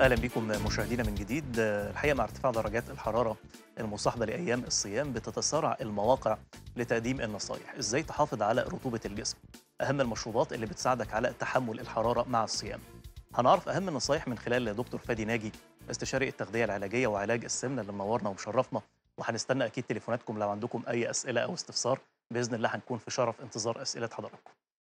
اهلا بكم مشاهدينا من جديد الحقيقه مع ارتفاع درجات الحراره المصاحبه لايام الصيام بتتسارع المواقع لتقديم النصائح ازاي تحافظ على رطوبه الجسم اهم المشروبات اللي بتساعدك على تحمل الحراره مع الصيام هنعرف اهم النصائح من خلال دكتور فادي ناجي استشاري التغذيه العلاجيه وعلاج السمنه اللي منورنا ومشرفنا وهنستنى اكيد تليفوناتكم لو عندكم اي اسئله او استفسار باذن الله هنكون في شرف انتظار اسئله حضراتكم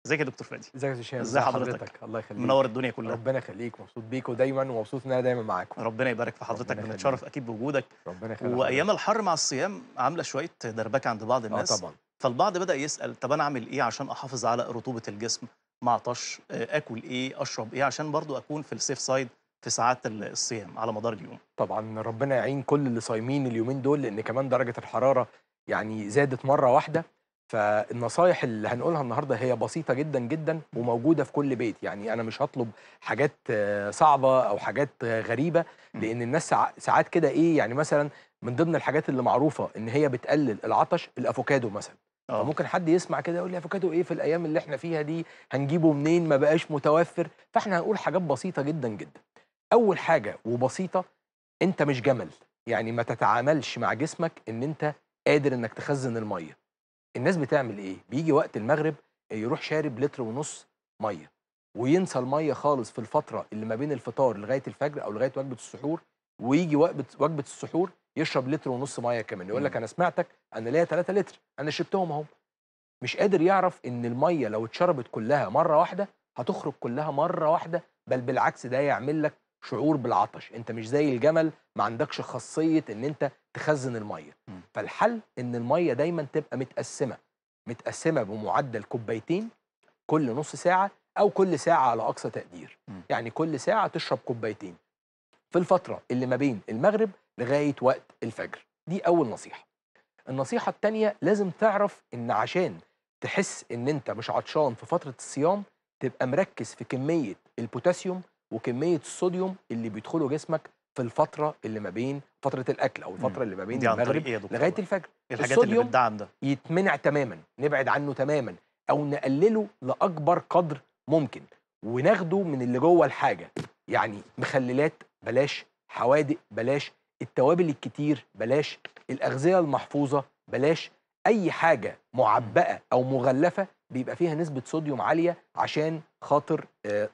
ازيك يا دكتور فادي ازيك يا هشام ازي حضرتك. الله يخليك منور الدنيا كلها ربنا يخليك مبسوط بيك دايما ومبسوط ان انا دايما معاكم ربنا يبارك في حضرتك بنتشرف اكيد بوجودك ربنا يخليك وايام الحر مع الصيام عامله شويه دربكه عند بعض آه، الناس اه طبعا فالبعض بدا يسال طب انا اعمل ايه عشان احافظ على رطوبه الجسم ما اعطش آه، اكل ايه اشرب ايه عشان برضو اكون في السيف سايد في ساعات الصيام على مدار اليوم طبعا ربنا يعين كل اللي صايمين اليومين دول لان كمان درجه الحراره يعني زادت مره واحده فالنصايح اللي هنقولها النهارده هي بسيطه جدا جدا وموجوده في كل بيت يعني انا مش هطلب حاجات آه، صعبه او حاجات غريبه لان الناس ساعات كده ايه يعني مثلا من ضمن الحاجات اللي معروفه ان هي بتقلل العطش الافوكادو مثلا أوه. فممكن حد يسمع كده يقول لي افوكادو ايه في الايام اللي احنا فيها دي هنجيبه منين ما بقاش متوفر فاحنا هنقول حاجات بسيطه جدا جدا اول حاجه وبسيطه انت مش جمل يعني ما تتعاملش مع جسمك ان انت قادر انك تخزن الميه الناس بتعمل ايه بيجي وقت المغرب يروح شارب لتر ونص ميه وينسى الميه خالص في الفتره اللي ما بين الفطار لغايه الفجر او لغايه وجبه السحور ويجي وجبه وجبه السحور يشرب لتر ونص ميه كمان يقول لك انا سمعتك انا ليا 3 لتر انا شربتهم اهو مش قادر يعرف ان الميه لو اتشربت كلها مره واحده هتخرج كلها مره واحده بل بالعكس ده يعمل لك شعور بالعطش انت مش زي الجمل ما عندكش خاصيه ان انت تخزن الميه فالحل ان الميه دايما تبقى متقسمه متقسمه بمعدل كوبايتين كل نص ساعه او كل ساعه على اقصى تقدير م. يعني كل ساعه تشرب كوبايتين في الفتره اللي ما بين المغرب لغايه وقت الفجر دي اول نصيحه النصيحه الثانيه لازم تعرف ان عشان تحس ان انت مش عطشان في فتره الصيام تبقى مركز في كميه البوتاسيوم وكميه الصوديوم اللي بيدخله جسمك في الفتره اللي ما بين فتره الاكل او الفتره اللي ما بين المغرب إيه لغايه الفجر إيه الحاجات اللي بتدعم ده يتمنع تماما نبعد عنه تماما او نقلله لاكبر قدر ممكن وناخده من اللي جوه الحاجه يعني مخللات بلاش حوادق بلاش التوابل الكتير بلاش الاغذيه المحفوظه بلاش اي حاجه معبأه او مغلفه بيبقى فيها نسبه صوديوم عاليه عشان خاطر آه،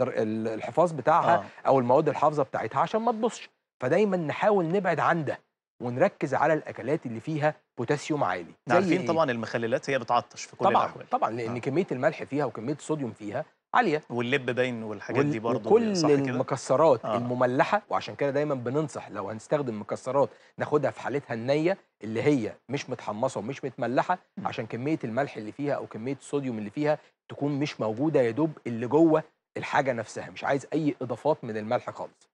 الحفاظ بتاعها آه. او المواد الحافظه بتاعتها عشان ما تبصش فدايما نحاول نبعد عن ده ونركز على الاكلات اللي فيها بوتاسيوم عالي عارفين إيه؟ طبعا المخللات هي بتعطش في كل طبعا الاحوال طبعا لان آه. كميه الملح فيها وكميه الصوديوم فيها عاليه واللب باين والحاجات وال... دي برضه كل المكسرات آه. المملحه وعشان كده دايما بننصح لو هنستخدم مكسرات ناخدها في حالتها النيه اللي هي مش متحمصه ومش متملحه عشان كميه الملح اللي فيها او كميه الصوديوم اللي فيها تكون مش موجوده يا دوب اللي جوه الحاجه نفسها مش عايز اي اضافات من الملح خالص